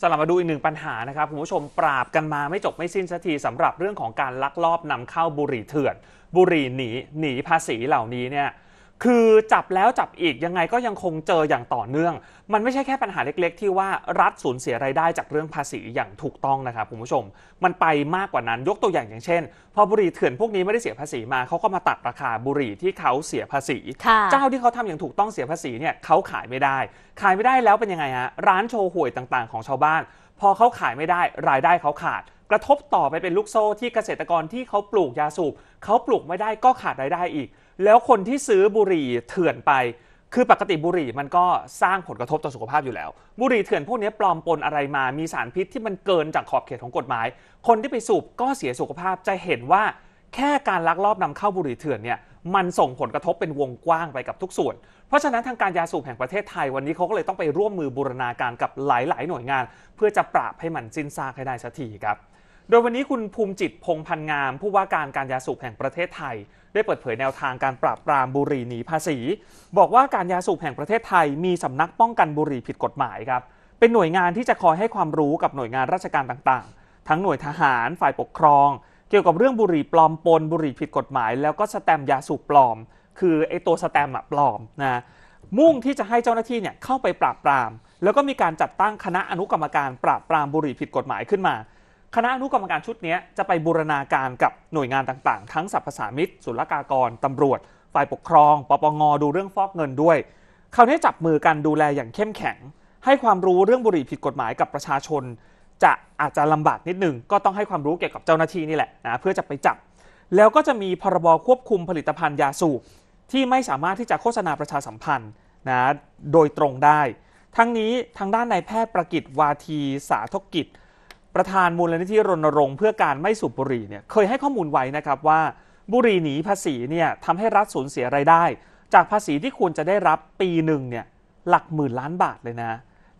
สำหรับมาดูอีกหนึ่งปัญหานะครับ คุณผู้ชมปราบกันมาไม่จบไม่สิ้นสักทีสำหรับเรื่องของการลักลอบนำเข้าบุหรี่เถื่อน บุหรี่หนีหนีภาษีเหล่านี้เนี่ยคือจับแล้วจับอีกยังไงก็ยังคงเจออย่างต่อเนื่อง มันไม่ใช่แค่ปัญหาเล็ก ๆ ที่ว่ารัฐสูญเสียรายได้จากเรื่องภาษีอย่างถูกต้องนะครับคุณผู้ชม มันไปมากกว่านั้นยกตัวอย่างอย่างเช่นพอบุหรี่เถื่อนพวกนี้ไม่ได้เสียภาษีมาเขาก็มาตัดราคาบุหรี่ที่เขาเสียภาษีเจ้าที่เขาทำอย่างถูกต้องเสียภาษีเนี่ยเขาขายไม่ได้ ขายไม่ได้แล้วเป็นยังไงฮะร้านโชว์หวยต่างๆ ของชาวบ้าน พอเขาขายไม่ได้รายได้เขาขาด กระทบต่อไปเป็นลูกโซ่ที่เกษตรกรที่เขาปลูกยาสูบเขาปลูกไม่ได้ก็ขาดรายได้อีกแล้วคนที่ซื้อบุหรี่เถื่อนไป คือปกติบุหรี่มันก็สร้างผลกระทบต่อสุขภาพอยู่แล้ว บุหรี่เถื่อนพวกนี้ปลอมปนอะไรมา มีสารพิษที่มันเกินจากขอบเขตของกฎหมาย คนที่ไปสูบก็เสียสุขภาพจะเห็นว่าแค่การลักลอบนำเข้าบุหรี่เถื่อนเนี่ยมันส่งผลกระทบเป็นวงกว้างไปกับทุกส่วน เพราะฉะนั้นทางการยาสูบแห่งประเทศไทยวันนี้เขาก็เลยต้องไปร่วมมือบูรณาการกับหลาย ๆ หน่วยงาน เพื่อจะปราบให้มันสิ้นซากให้ได้สักทีครับโดยวันนี้คุณภูมิจิตพงพันงามผู้ว่าการการยาสูบแห่งประเทศไทยได้เปิดเผยแนวทางการปราบปรามบุหรี่หนีภาษี บอกว่าการยาสูบแห่งประเทศไทย มีสำนักป้องกันบุหรี่ผิดกฎหมายครับเป็นหน่วยงานที่จะคอยให้ความรู้กับหน่วยงานราชการต่างๆ ทั้งหน่วยทหารฝ่ายปกครอง เกี่ยวกับเรื่องบุหรี่ปลอมปนบุหรี่ผิดกฎหมาย แล้วก็สแตมยาสูบปลอม คือไอตัวสแตมปลอมนะมุ่งที่จะให้เจ้าหน้าที่เนี่ยเข้าไปปราบปรามแล้วก็มีการจัดตั้งคณะอนุกรรมการ ปราบปรามบุหรี่ผิดกฎหมายขึ้นมาคณะอนุกรรมการชุดนี้จะไปบูรณาการกับหน่วยงานต่าง ๆ ทั้งสรรพสามิตศุลกากร ตำรวจ ฝ่ายปกครอง ปปง ดูเรื่องฟอกเงินด้วย คราวนี้จับมือกันดูแลอย่างเข้มแข็ง ให้ความรู้เรื่องบุหรี่ผิดกฎหมายกับประชาชน จะอาจจะลำบากนิดหนึ่งก็ต้องให้ความรู้เกี่ยวกับเจ้าหน้าที่นี่แหละนะเพื่อจะไปจับ แล้วก็จะมีพรบควบคุมผลิตภัณฑ์ยาสูบที่ไม่สามารถที่จะโฆษณาประชาสัมพันธ์นะโดยตรงได้ ทั้งนี้ทางด้านนายแพทย์ประกิตวาทีสาธกิจประธานมูลนิธิรณรงค์เพื่อการไม่สูบบุหรี่เนี่ยเคยให้ข้อมูลไว้นะครับว่าบุหรี่หนีภาษีเนี่ยทำให้รัฐสูญเสียไรายได้ จากภาษีที่ควรจะได้รับปีหนึ่งเนี่ยหลักหมื่นล้านบาทเลยนะ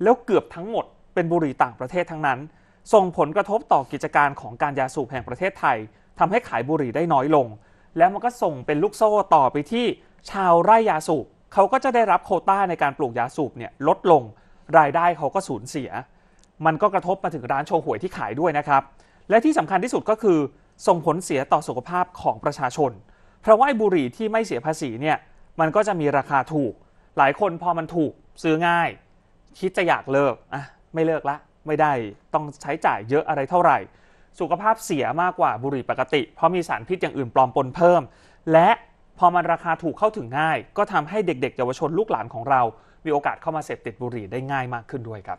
แล้วเกือบทั้งหมดเป็นบุหรี่ต่างประเทศทั้งนั้น ส่งผลกระทบต่อกิจการของการยาสูบแห่งประเทศไทย ทำให้ขายบุหรี่ได้น้อยลง แล้วมันก็ส่งเป็นลูกโซ่ต่อไปที่ ชาวไร่ยาสูบเขาก็จะได้รับโคต้าในการปลูกยาสูบเนี่ยลดลงรายได้เขาก็สูญเสียมันก็กระทบมาถึงร้านโชว์หวยที่ขายด้วยนะครับ และที่สำคัญที่สุดก็คือส่งผลเสียต่อสุขภาพของประชาชน เพราะว่าบุหรี่ที่ไม่เสียภาษีเนี่ยมันก็จะมีราคาถูก หลายคนพอมันถูกซื้อง่าย คิดจะอยากเลิกอ่ะไม่เลิกละ ไม่ได้ต้องใช้จ่ายเยอะอะไรเท่าไหร่ สุขภาพเสียมากกว่าบุหรี่ปกติ เพราะมีสารพิษอย่างอื่นปลอมปนเพิ่ม และพอมันราคาถูกเข้าถึงง่าย ก็ทำให้เด็กๆ เยาวชนลูกหลานของเรา มีโอกาสเข้ามาเสพติดบุหรี่ได้ง่ายมากขึ้นด้วยครับ